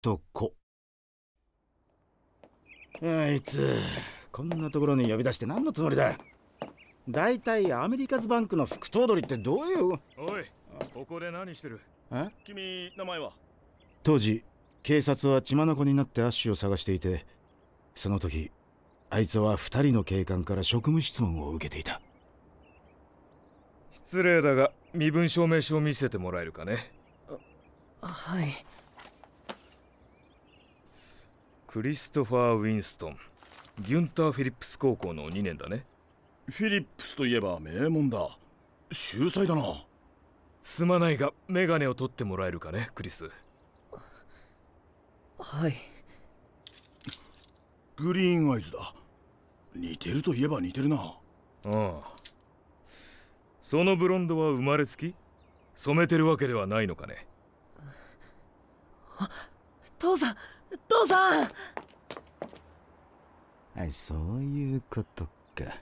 と子あいつこんなところに呼び出して何のつもりだ大体アメリカズバンクの副頭取ってどういうおいここで何してるえ君名前は当時警察は血眼になってアッシュを探していてその時あいつは2人の警官から職務質問を受けていた失礼だが身分証明書を見せてもらえるかねはいクリストファー・ウィンストンギュンター・フィリップス高校の2年だねフィリップスといえば名門だ秀才だなすまないがメガネを取ってもらえるかねクリスはいグリーンアイズだ似てるといえば似てるなああそのブロンドは生まれつき染めてるわけではないのかねあ父さん父さんそういうことか